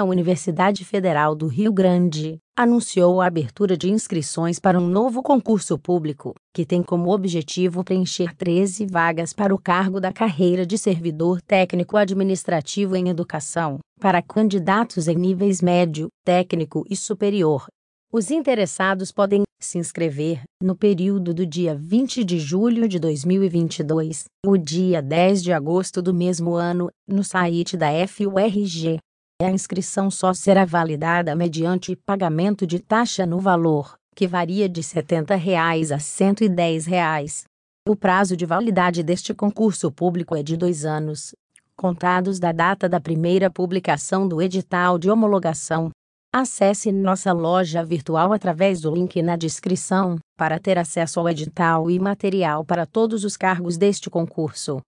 a Universidade Federal do Rio Grande anunciou a abertura de inscrições para um novo concurso público, que tem como objetivo preencher 13 vagas para o cargo da carreira de servidor técnico administrativo em educação, para candidatos em níveis médio, técnico e superior. Os interessados podem se inscrever no período do dia 20 de julho de 2022, o dia 10 de agosto do mesmo ano, no site da FURG a inscrição só será validada mediante pagamento de taxa no valor, que varia de R$ 70 reais a R$ 110. Reais. O prazo de validade deste concurso público é de dois anos, contados da data da primeira publicação do edital de homologação. Acesse nossa loja virtual através do link na descrição para ter acesso ao edital e material para todos os cargos deste concurso.